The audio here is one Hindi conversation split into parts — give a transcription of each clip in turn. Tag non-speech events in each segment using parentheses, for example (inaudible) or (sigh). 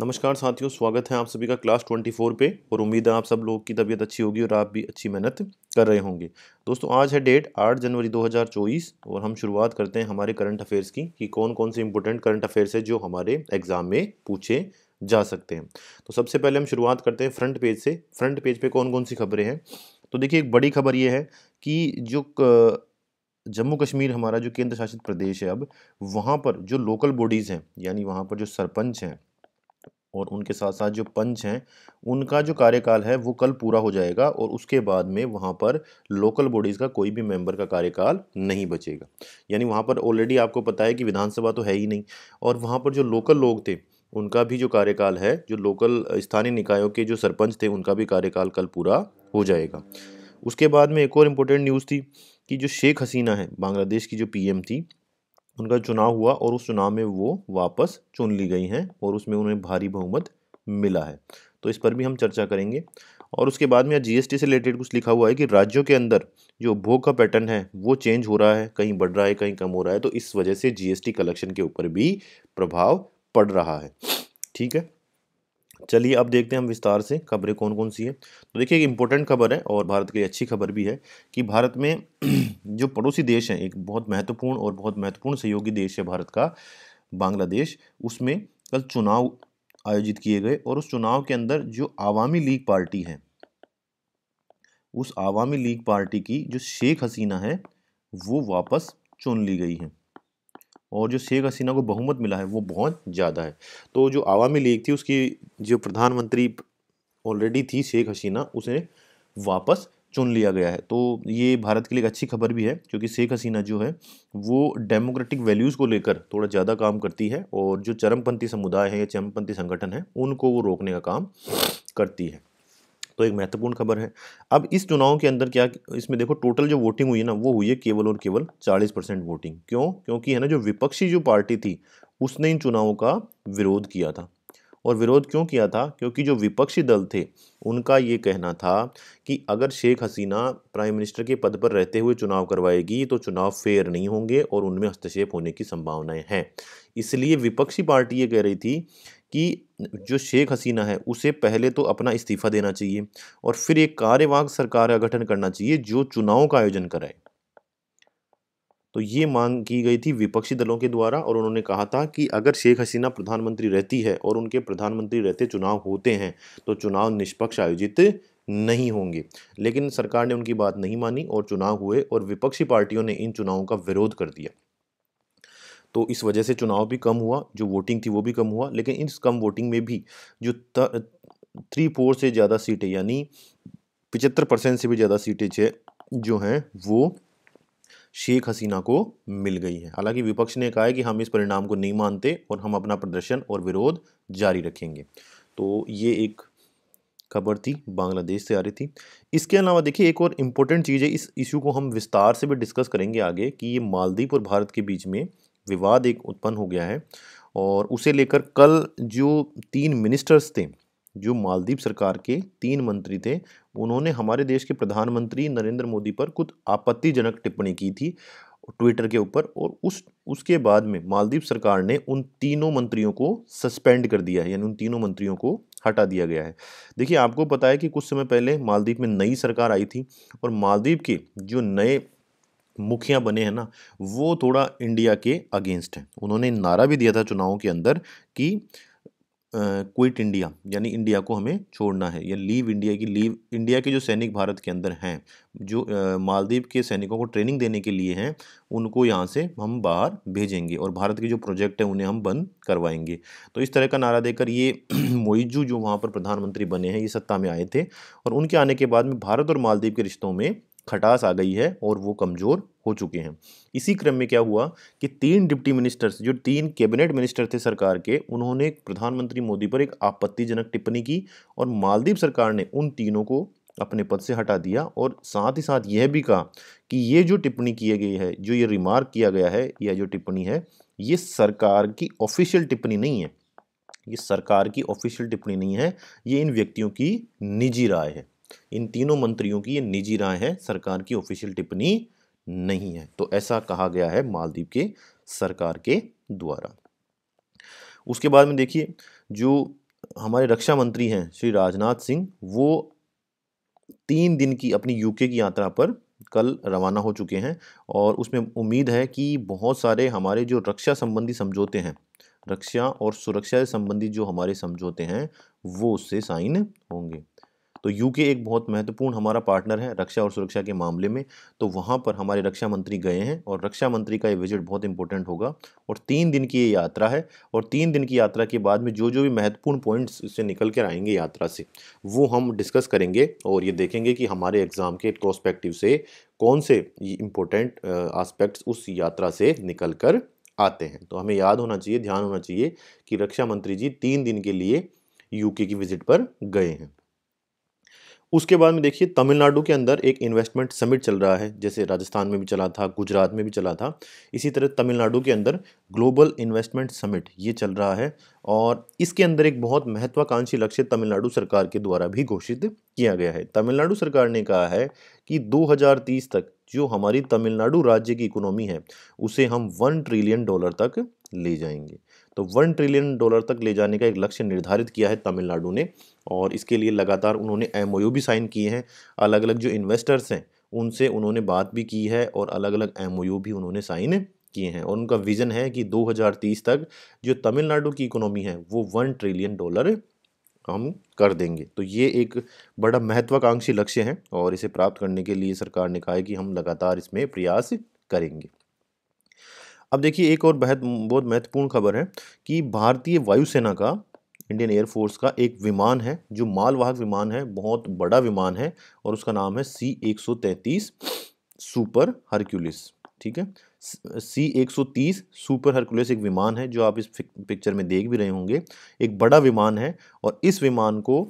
नमस्कार साथियों स्वागत है आप सभी का क्लास 24 पे और उम्मीद है आप सब लोग की तबीयत अच्छी होगी और आप भी अच्छी मेहनत कर रहे होंगे दोस्तों आज है डेट 8 जनवरी 2024 और हम शुरुआत करते हैं हमारे करंट अफेयर्स की कि कौन कौन से इंपॉर्टेंट करंट अफेयर्स है जो हमारे एग्जाम में पूछे जा सकते हैं तो सबसे पहले हम शुरुआत करते हैं फ्रंट पेज से फ्रंट पेज पे कौन कौन सी खबरें हैं तो देखिए एक बड़ी खबर ये है कि जो जम्मू कश्मीर हमारा जो केंद्र शासित प्रदेश है अब वहाँ पर जो लोकल बॉडीज़ हैं यानी वहाँ पर जो सरपंच हैं और उनके साथ साथ जो पंच हैं उनका जो कार्यकाल है वो कल पूरा हो जाएगा और उसके बाद में वहाँ पर लोकल बॉडीज़ का कोई भी मेंबर का कार्यकाल नहीं बचेगा यानी वहाँ पर ऑलरेडी आपको पता है कि विधानसभा तो है ही नहीं और वहाँ पर जो लोकल लोग थे उनका भी जो कार्यकाल है जो लोकल स्थानीय निकायों के जो सरपंच थे उनका भी कार्यकाल कल पूरा हो जाएगा उसके बाद में एक और इम्पोर्टेंट न्यूज़ थी कि जो शेख हसीना है बांग्लादेश की जो पीएम थी उनका चुनाव हुआ और उस चुनाव में वो वापस चुन ली गई हैं और उसमें उन्हें भारी बहुमत मिला है तो इस पर भी हम चर्चा करेंगे और उसके बाद में यहाँ जीएसटी से रिलेटेड कुछ लिखा हुआ है कि राज्यों के अंदर जो उपभोग का पैटर्न है वो चेंज हो रहा है कहीं बढ़ रहा है कहीं कम हो रहा है तो इस वजह से जीएसटी कलेक्शन के ऊपर भी प्रभाव पड़ रहा है ठीक है चलिए अब देखते हैं हम विस्तार से खबरें कौन कौन सी है तो देखिए एक इम्पोर्टेंट खबर है और भारत की अच्छी खबर भी है कि भारत में (clears throat) जो पड़ोसी देश हैं एक बहुत महत्वपूर्ण और बहुत महत्वपूर्ण सहयोगी देश है भारत का बांग्लादेश उसमें कल चुनाव आयोजित किए गए और उस चुनाव के अंदर जो आवामी लीग पार्टी है उस आवामी लीग पार्टी की जो शेख हसीना है वो वापस चुन ली गई है और जो शेख हसीना को बहुमत मिला है वो बहुत ज़्यादा है तो जो आवामी लीग थी उसकी जो प्रधानमंत्री ऑलरेडी थी शेख हसीना उसे वापस चुन लिया गया है तो ये भारत के लिए एक अच्छी खबर भी है क्योंकि शेख हसीना जो है वो डेमोक्रेटिक वैल्यूज़ को लेकर थोड़ा ज़्यादा काम करती है और जो चरमपंथी समुदाय है या चरमपंथी संगठन है उनको वो रोकने का काम करती है तो एक महत्वपूर्ण खबर है अब इस चुनाव के अंदर क्या इसमें देखो टोटल जो वोटिंग हुई है ना वो हुई है केवल और केवल चालीस परसेंट वोटिंग क्यों क्योंकि है ना जो विपक्षी जो पार्टी थी उसने इन चुनावों का विरोध किया था और विरोध क्यों किया था क्योंकि जो विपक्षी दल थे उनका ये कहना था कि अगर शेख हसीना प्राइम मिनिस्टर के पद पर रहते हुए चुनाव करवाएगी तो चुनाव फेयर नहीं होंगे और उनमें हस्तक्षेप होने की संभावनाएं हैं इसलिए विपक्षी पार्टी ये कह रही थी कि जो शेख हसीना है उसे पहले तो अपना इस्तीफ़ा देना चाहिए और फिर एक कार्यवाहक सरकार का गठन करना चाहिए जो चुनाव का आयोजन कराए तो ये मांग की गई थी विपक्षी दलों के द्वारा और उन्होंने कहा था कि अगर शेख हसीना प्रधानमंत्री रहती है और उनके प्रधानमंत्री रहते चुनाव होते हैं तो चुनाव निष्पक्ष आयोजित नहीं होंगे लेकिन सरकार ने उनकी बात नहीं मानी और चुनाव हुए और विपक्षी पार्टियों ने इन चुनावों का विरोध कर दिया तो इस वजह से चुनाव भी कम हुआ जो वोटिंग थी वो भी कम हुआ लेकिन इस कम वोटिंग में भी जो थ्री फोर से ज़्यादा सीटें यानी पचहत्तर परसेंट से भी ज़्यादा सीटें जो हैं वो शेख हसीना को मिल गई हैं हालांकि विपक्ष ने कहा है कि हम इस परिणाम को नहीं मानते और हम अपना प्रदर्शन और विरोध जारी रखेंगे तो ये एक खबर थी बांग्लादेश से आ रही थी इसके अलावा देखिए एक और इम्पोर्टेंट चीज़ है इस इशू को हम विस्तार से भी डिस्कस करेंगे आगे कि ये मालदीव और भारत के बीच में विवाद एक उत्पन्न हो गया है और उसे लेकर कल जो तीन मिनिस्टर्स थे जो मालदीव सरकार के तीन मंत्री थे उन्होंने हमारे देश के प्रधानमंत्री नरेंद्र मोदी पर कुछ आपत्तिजनक टिप्पणी की थी ट्विटर के ऊपर और उस उसके बाद में मालदीव सरकार ने उन तीनों मंत्रियों को सस्पेंड कर दिया है यानी उन तीनों मंत्रियों को हटा दिया गया है देखिए आपको पता है कि कुछ समय पहले मालदीव में नई सरकार आई थी और मालदीव के जो नए मुखिया बने हैं ना वो थोड़ा इंडिया के अगेंस्ट हैं उन्होंने नारा भी दिया था चुनावों के अंदर कि क्विट इंडिया यानी इंडिया को हमें छोड़ना है या लीव इंडिया की लीव इंडिया के जो सैनिक भारत के अंदर हैं जो आ, मालदीव के सैनिकों को ट्रेनिंग देने के लिए हैं उनको यहाँ से हम बाहर भेजेंगे और भारत के जो प्रोजेक्ट हैं उन्हें हम बंद करवाएंगे तो इस तरह का नारा देकर ये (clears throat) मोइजू जो वहाँ पर प्रधानमंत्री बने हैं ये सत्ता में आए थे और उनके आने के बाद में भारत और मालदीव के रिश्तों में खटास आ गई है और वो कमज़ोर हो चुके हैं इसी क्रम में क्या हुआ कि तीन डिप्टी मिनिस्टर्स जो तीन कैबिनेट मिनिस्टर थे सरकार के उन्होंने प्रधानमंत्री मोदी पर एक आपत्तिजनक टिप्पणी की और मालदीव सरकार ने उन तीनों को अपने पद से हटा दिया और साथ ही साथ यह भी कहा कि ये जो टिप्पणी की गई है जो ये रिमार्क किया गया है यह जो टिप्पणी है ये सरकार की ऑफिशियल टिप्पणी नहीं है ये सरकार की ऑफिशियल टिप्पणी नहीं है ये इन व्यक्तियों की निजी राय है इन तीनों मंत्रियों की ये निजी राय है सरकार की ऑफिशियल टिप्पणी नहीं है तो ऐसा कहा गया है मालदीव के सरकार के द्वारा उसके बाद में देखिए जो हमारे रक्षा मंत्री हैं श्री राजनाथ सिंह वो तीन दिन की अपनी यूके की यात्रा पर कल रवाना हो चुके हैं और उसमें उम्मीद है कि बहुत सारे हमारे जो रक्षा संबंधी समझौते हैं रक्षा और सुरक्षा से संबंधित जो हमारे समझौते हैं वो उससे साइन होंगे तो यूके एक बहुत महत्वपूर्ण हमारा पार्टनर है रक्षा और सुरक्षा के मामले में तो वहाँ पर हमारे रक्षा मंत्री गए हैं और रक्षा मंत्री का ये विजिट बहुत इंपॉर्टेंट होगा और तीन दिन की ये यात्रा है और तीन दिन की यात्रा के बाद में जो जो भी महत्वपूर्ण पॉइंट्स इससे निकल कर आएंगे यात्रा से वो हम डिस्कस करेंगे और ये देखेंगे कि हमारे एग्ज़ाम के प्रोस्पेक्टिव से कौन से इम्पोर्टेंट आस्पेक्ट्स उस यात्रा से निकल कर आते हैं तो हमें याद होना चाहिए ध्यान होना चाहिए कि रक्षा मंत्री जी तीन दिन के लिए यूके की विजिट पर गए हैं उसके बाद में देखिए तमिलनाडु के अंदर एक इन्वेस्टमेंट समिट चल रहा है जैसे राजस्थान में भी चला था गुजरात में भी चला था इसी तरह तमिलनाडु के अंदर ग्लोबल इन्वेस्टमेंट समिट ये चल रहा है और इसके अंदर एक बहुत महत्वाकांक्षी लक्ष्य तमिलनाडु सरकार के द्वारा भी घोषित किया गया है तमिलनाडु सरकार ने कहा है कि 2030 तक जो हमारी तमिलनाडु राज्य की इकोनॉमी है उसे हम वन ट्रिलियन डॉलर तक ले जाएंगे तो वन ट्रिलियन डॉलर तक ले जाने का एक लक्ष्य निर्धारित किया है तमिलनाडु ने और इसके लिए लगातार उन्होंने एम भी साइन किए हैं अलग अलग जो इन्वेस्टर्स हैं उनसे उन्होंने बात भी की है और अलग अलग एम भी उन्होंने साइन किए हैं और उनका विज़न है कि 2030 तक जो तमिलनाडु की इकोनॉमी है वो वन ट्रिलियन डॉलर हम कर देंगे तो ये एक बड़ा महत्वाकांक्षी लक्ष्य है और इसे प्राप्त करने के लिए सरकार ने कहा है कि हम लगातार इसमें प्रयास करेंगे अब देखिए एक और बहुत बहुत महत्वपूर्ण खबर है कि भारतीय वायुसेना का इंडियन एयरफोर्स का एक विमान है जो मालवाहक विमान है बहुत बड़ा विमान है और उसका नाम है सी एक सुपर हरक्यूलिस ठीक है सी एक सुपर हरक्यूलिस एक विमान है जो आप इस पिक्चर में देख भी रहे होंगे एक बड़ा विमान है और इस विमान को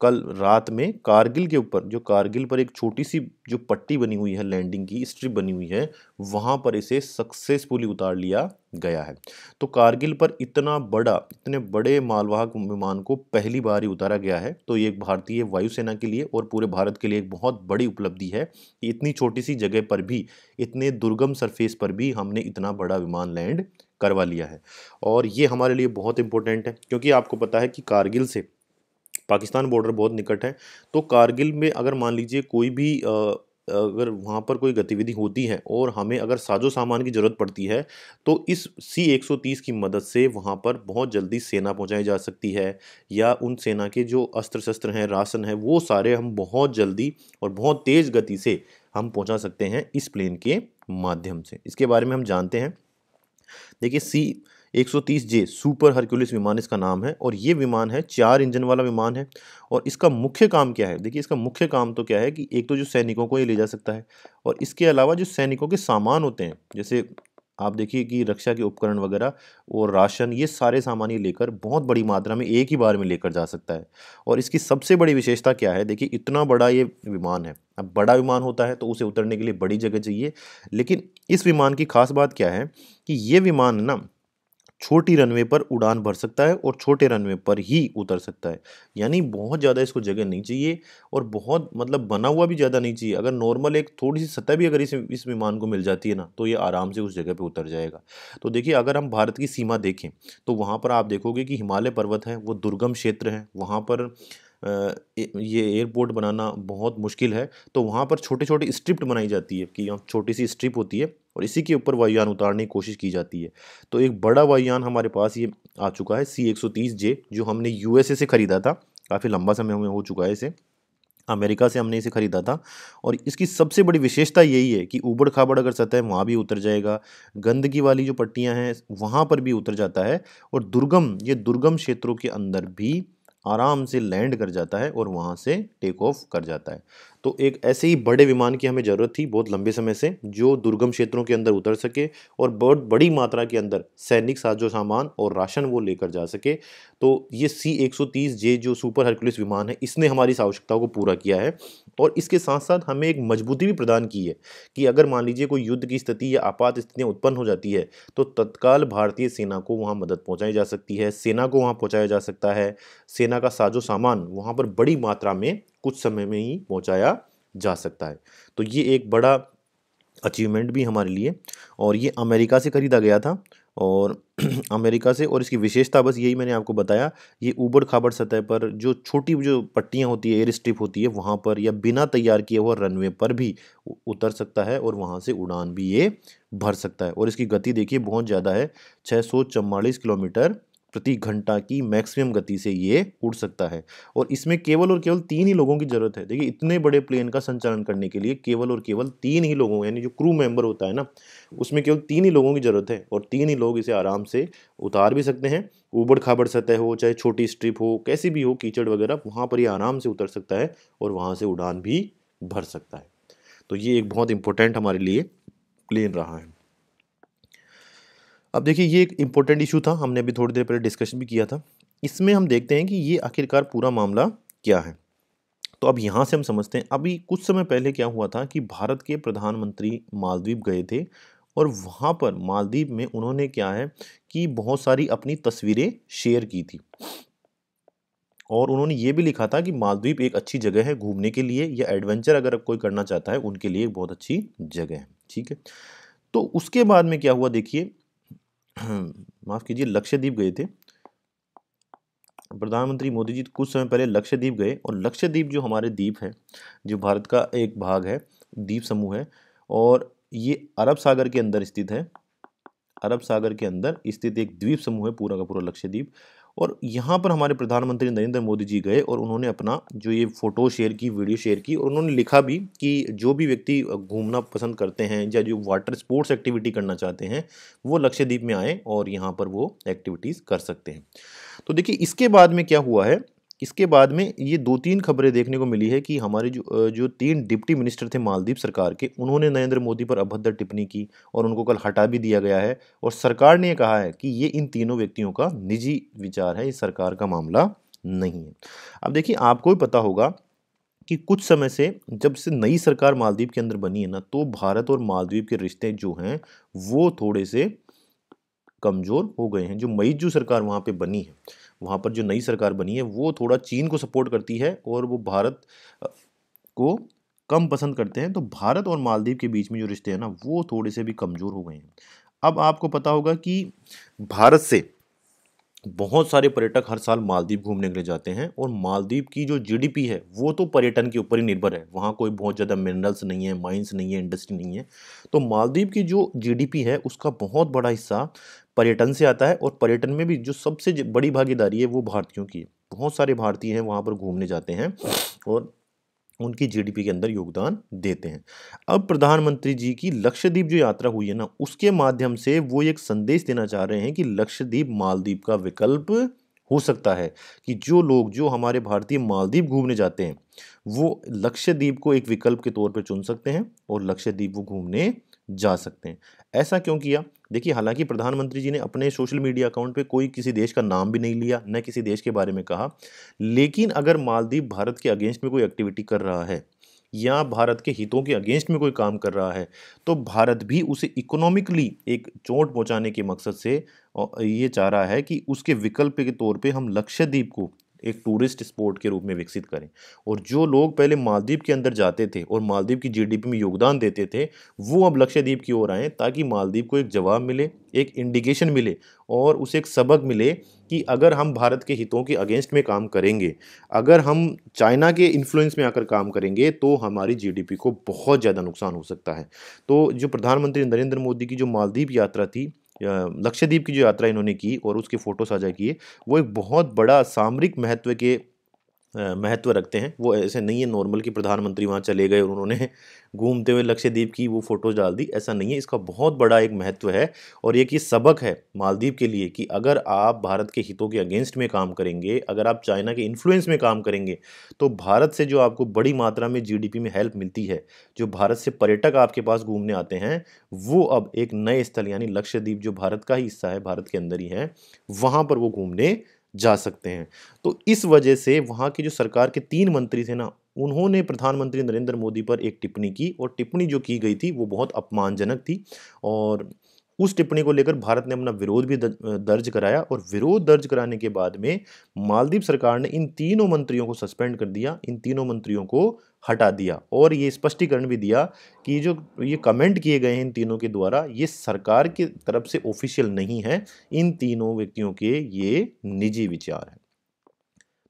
कल रात में कारगिल के ऊपर जो कारगिल पर एक छोटी सी जो पट्टी बनी हुई है लैंडिंग की स्ट्रिप बनी हुई है वहाँ पर इसे सक्सेसफुली उतार लिया गया है तो कारगिल पर इतना बड़ा इतने बड़े मालवाहक विमान को पहली बार ही उतारा गया है तो ये एक भारतीय वायुसेना के लिए और पूरे भारत के लिए एक बहुत बड़ी उपलब्धि है कि इतनी छोटी सी जगह पर भी इतने दुर्गम सरफेस पर भी हमने इतना बड़ा विमान लैंड करवा लिया है और ये हमारे लिए बहुत इंपॉर्टेंट है क्योंकि आपको पता है कि कारगिल से पाकिस्तान बॉर्डर बहुत निकट है तो कारगिल में अगर मान लीजिए कोई भी अगर वहाँ पर कोई गतिविधि होती है और हमें अगर साजो सामान की ज़रूरत पड़ती है तो इस सी 130 की मदद से वहाँ पर बहुत जल्दी सेना पहुँचाई जा सकती है या उन सेना के जो अस्त्र शस्त्र हैं राशन है वो सारे हम बहुत जल्दी और बहुत तेज़ गति से हम पहुँचा सकते हैं इस प्लेन के माध्यम से इसके बारे में हम जानते हैं देखिए सी एक जे सुपर हरक्यूलिस विमान इसका नाम है और ये विमान है चार इंजन वाला विमान है और इसका मुख्य काम क्या है देखिए इसका मुख्य काम तो क्या है कि एक तो जो सैनिकों को ये ले जा सकता है और इसके अलावा जो सैनिकों के सामान होते हैं जैसे आप देखिए कि रक्षा के उपकरण वगैरह और राशन ये सारे सामान ये लेकर बहुत बड़ी मात्रा में एक ही बार में लेकर जा सकता है और इसकी सबसे बड़ी विशेषता क्या है देखिए इतना बड़ा ये विमान है अब बड़ा विमान होता है तो उसे उतरने के लिए बड़ी जगह चाहिए लेकिन इस विमान की खास बात क्या है कि ये विमान ना छोटी रनवे पर उड़ान भर सकता है और छोटे रनवे पर ही उतर सकता है यानी बहुत ज़्यादा इसको जगह नहीं चाहिए और बहुत मतलब बना हुआ भी ज़्यादा नहीं चाहिए अगर नॉर्मल एक थोड़ी सी सतह भी अगर इस इस विमान को मिल जाती है ना तो ये आराम से उस जगह पर उतर जाएगा तो देखिए अगर हम भारत की सीमा देखें तो वहाँ पर आप देखोगे कि हिमालय पर्वत है वो दुर्गम क्षेत्र है वहाँ पर ये एयरपोर्ट बनाना बहुत मुश्किल है तो वहाँ पर छोटे छोटे स्ट्रिप्ट बनाई जाती है कि छोटी सी स्ट्रिप होती है और इसी के ऊपर वायुयान उतारने की कोशिश की जाती है तो एक बड़ा वायुयान हमारे पास ये आ चुका है सी एक सौ तीस जे जो हमने ए से ख़रीदा था काफ़ी लंबा समय हमें हो चुका है इसे अमेरिका से हमने इसे ख़रीदा था और इसकी सबसे बड़ी विशेषता यही है कि ऊबड़ खाबड़ अगर सतह वहाँ भी उतर जाएगा गंदगी वाली जो पट्टियाँ हैं वहाँ पर भी उतर जाता है और दुर्गम ये दुर्गम क्षेत्रों के अंदर भी आराम से लैंड कर जाता है और वहाँ से टेक ऑफ कर जाता है तो एक ऐसे ही बड़े विमान की हमें ज़रूरत थी बहुत लंबे समय से जो दुर्गम क्षेत्रों के अंदर उतर सके और बहुत बड़ी मात्रा के अंदर सैनिक साजो सामान और राशन वो लेकर जा सके तो ये सी एक जे जो सुपर हरकुलिस विमान है इसने हमारी इस को पूरा किया है और इसके साथ साथ हमें एक मजबूती भी प्रदान की है कि अगर मान लीजिए कोई युद्ध की स्थिति या आपात स्थितियाँ उत्पन्न हो जाती है तो तत्काल भारतीय सेना को वहाँ मदद पहुँचाई जा सकती है सेना को वहाँ पहुँचाया जा सकता है सेना का साजो सामान वहाँ पर बड़ी मात्रा में कुछ समय में ही पहुंचाया जा सकता है तो ये एक बड़ा अचीवमेंट भी हमारे लिए और ये अमेरिका से ख़रीदा गया था और (clears throat) अमेरिका से और इसकी विशेषता बस यही मैंने आपको बताया ये ऊबड़ खाबड़ सतह पर जो छोटी जो पट्टियाँ होती है एयर स्ट्रिप होती है वहाँ पर या बिना तैयार किए हुआ रनवे पर भी उतर सकता है और वहाँ से उड़ान भी ये भर सकता है और इसकी गति देखिए बहुत ज़्यादा है छः किलोमीटर प्रति घंटा की मैक्सिमम गति से ये उड़ सकता है और इसमें केवल और केवल तीन ही लोगों की ज़रूरत है देखिए इतने बड़े प्लेन का संचालन करने के लिए केवल और केवल तीन ही लोगों यानी जो क्रू मेंबर होता है ना उसमें केवल तीन ही लोगों की ज़रूरत है और तीन ही लोग इसे आराम से उतार भी सकते हैं ऊबड़ खाबड़ सतह हो चाहे छोटी स्ट्रिप हो कैसी भी हो कीचड़ वगैरह वहाँ पर ये आराम से उतर सकता है और वहाँ से उड़ान भी भर सकता है तो ये एक बहुत इंपॉर्टेंट हमारे लिए प्लेन रहा है अब देखिए ये एक इम्पोर्टेंट इशू था हमने अभी थोड़ी देर पहले डिस्कशन भी किया था इसमें हम देखते हैं कि ये आखिरकार पूरा मामला क्या है तो अब यहाँ से हम समझते हैं अभी कुछ समय पहले क्या हुआ था कि भारत के प्रधानमंत्री मालदीव गए थे और वहाँ पर मालदीव में उन्होंने क्या है कि बहुत सारी अपनी तस्वीरें शेयर की थी और उन्होंने ये भी लिखा था कि मालदीव एक अच्छी जगह है घूमने के लिए या एडवेंचर अगर कोई करना चाहता है उनके लिए एक बहुत अच्छी जगह है ठीक है तो उसके बाद में क्या हुआ देखिए (clears throat) माफ़ कीजिए लक्षद्वीप गए थे प्रधानमंत्री मोदी जी कुछ समय पहले लक्षद्वीप गए और लक्षद्वीप जो हमारे द्वीप है जो भारत का एक भाग है द्वीप समूह है और ये अरब सागर के अंदर स्थित है अरब सागर के अंदर स्थित एक द्वीप समूह है पूरा का पूरा लक्षद्वीप और यहाँ पर हमारे प्रधानमंत्री नरेंद्र मोदी जी गए और उन्होंने अपना जो ये फ़ोटो शेयर की वीडियो शेयर की और उन्होंने लिखा भी कि जो भी व्यक्ति घूमना पसंद करते हैं या जो वाटर स्पोर्ट्स एक्टिविटी करना चाहते हैं वो लक्षद्वीप में आए और यहाँ पर वो एक्टिविटीज़ कर सकते हैं तो देखिए इसके बाद में क्या हुआ है इसके बाद में ये दो तीन खबरें देखने को मिली है कि हमारे जो जो तीन डिप्टी मिनिस्टर थे मालदीव सरकार के उन्होंने नरेंद्र मोदी पर अभद्र टिप्पणी की और उनको कल हटा भी दिया गया है और सरकार ने कहा है कि ये इन तीनों व्यक्तियों का निजी विचार है ये सरकार का मामला नहीं है अब देखिए आपको भी पता होगा कि कुछ समय से जब से नई सरकार मालदीव के अंदर बनी है ना तो भारत और मालदीव के रिश्ते जो हैं वो थोड़े से कमज़ोर हो गए हैं जो मई जो सरकार वहाँ पे बनी है वहाँ पर जो नई सरकार बनी है वो थोड़ा चीन को सपोर्ट करती है और वो भारत को कम पसंद करते हैं तो भारत और मालदीव के बीच में जो रिश्ते हैं ना वो थोड़े से भी कमज़ोर हो गए हैं अब आपको पता होगा कि भारत से बहुत सारे पर्यटक हर साल मालदीव घूमने के लिए जाते हैं और मालदीव की जो जीडीपी है वो तो पर्यटन के ऊपर ही निर्भर है वहाँ कोई बहुत ज़्यादा मिनरल्स नहीं है माइंस नहीं है इंडस्ट्री नहीं है तो मालदीव की जो जीडीपी है उसका बहुत बड़ा हिस्सा पर्यटन से आता है और पर्यटन में भी जो सबसे बड़ी भागीदारी है वो भारतीयों की बहुत सारे भारतीय हैं वहाँ पर घूमने जाते हैं और उनकी जीडीपी के अंदर योगदान देते हैं अब प्रधानमंत्री जी की लक्षद्वीप जो यात्रा हुई है ना उसके माध्यम से वो एक संदेश देना चाह रहे हैं कि लक्षद्वीप मालदीप का विकल्प हो सकता है कि जो लोग जो हमारे भारतीय मालदीप घूमने जाते हैं वो लक्षद्वीप को एक विकल्प के तौर पर चुन सकते हैं और लक्षद्वीप वो घूमने जा सकते हैं ऐसा क्यों किया देखिए हालांकि प्रधानमंत्री जी ने अपने सोशल मीडिया अकाउंट पे कोई किसी देश का नाम भी नहीं लिया न किसी देश के बारे में कहा लेकिन अगर मालदीव भारत के अगेंस्ट में कोई एक्टिविटी कर रहा है या भारत के हितों के अगेंस्ट में कोई काम कर रहा है तो भारत भी उसे इकोनॉमिकली एक चोट पहुंचाने के मकसद से ये चाह रहा है कि उसके विकल्प के तौर पे हम लक्षद्वीप को एक टूरिस्ट स्पोर्ट के रूप में विकसित करें और जो लोग पहले मालदीप के अंदर जाते थे और मालदीप की जीडीपी में योगदान देते थे वो अब लक्षद्वीप की ओर आएँ ताकि मालदीव को एक जवाब मिले एक इंडिकेशन मिले और उसे एक सबक मिले कि अगर हम भारत के हितों के अगेंस्ट में काम करेंगे अगर हम चाइना के इन्फ्लुएंस में आकर काम करेंगे तो हमारी जीडीपी को बहुत ज़्यादा नुकसान हो सकता है तो जो प्रधानमंत्री नरेंद्र मोदी की जो मालदीप यात्रा थी लक्षद्वीप की जो यात्रा इन्होंने की और उसके फ़ोटो साझा किए वो एक बहुत बड़ा सामरिक महत्व के महत्व रखते हैं वो ऐसे नहीं है नॉर्मल कि प्रधानमंत्री वहाँ चले गए और उन्होंने (laughs) घूमते हुए लक्षद्वीप की वो फ़ोटोज़ डाल दी ऐसा नहीं है इसका बहुत बड़ा एक महत्व है और एक ये सबक है मालदीव के लिए कि अगर आप भारत के हितों के अगेंस्ट में काम करेंगे अगर आप चाइना के इन्फ्लुएंस में काम करेंगे तो भारत से जो आपको बड़ी मात्रा में जी में हेल्प मिलती है जो भारत से पर्यटक आपके पास घूमने आते हैं वो अब एक नए स्थल यानी लक्षद्वीप जो भारत का ही हिस्सा है भारत के अंदर ही है वहाँ पर वो घूमने जा सकते हैं तो इस वजह से वहाँ की जो सरकार के तीन मंत्री थे ना उन्होंने प्रधानमंत्री नरेंद्र मोदी पर एक टिप्पणी की और टिप्पणी जो की गई थी वो बहुत अपमानजनक थी और उस टिप्पणी को लेकर भारत ने अपना विरोध भी दर्ज कराया और विरोध दर्ज कराने के बाद में मालदीव सरकार ने इन तीनों मंत्रियों को सस्पेंड कर दिया इन तीनों मंत्रियों को हटा दिया और ये स्पष्टीकरण भी दिया कि जो ये कमेंट किए गए हैं इन तीनों के द्वारा ये सरकार की तरफ से ऑफिशियल नहीं है इन तीनों व्यक्तियों के ये निजी विचार हैं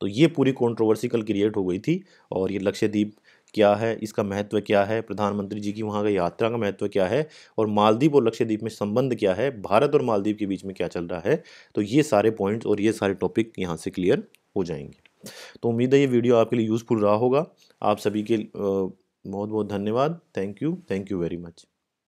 तो ये पूरी कॉन्ट्रोवर्सिकल क्रिएट हो गई थी और ये लक्ष्यद्वीप क्या है इसका महत्व क्या है प्रधानमंत्री जी की वहाँ का यात्रा का महत्व क्या है और मालदीप और लक्षद्वीप में संबंध क्या है भारत और मालदीव के बीच में क्या चल रहा है तो ये सारे पॉइंट्स और ये सारे टॉपिक यहाँ से क्लियर हो जाएंगे तो उम्मीद है ये वीडियो आपके लिए यूज़फुल रहा होगा आप सभी के बहुत बहुत धन्यवाद thank you thank you very much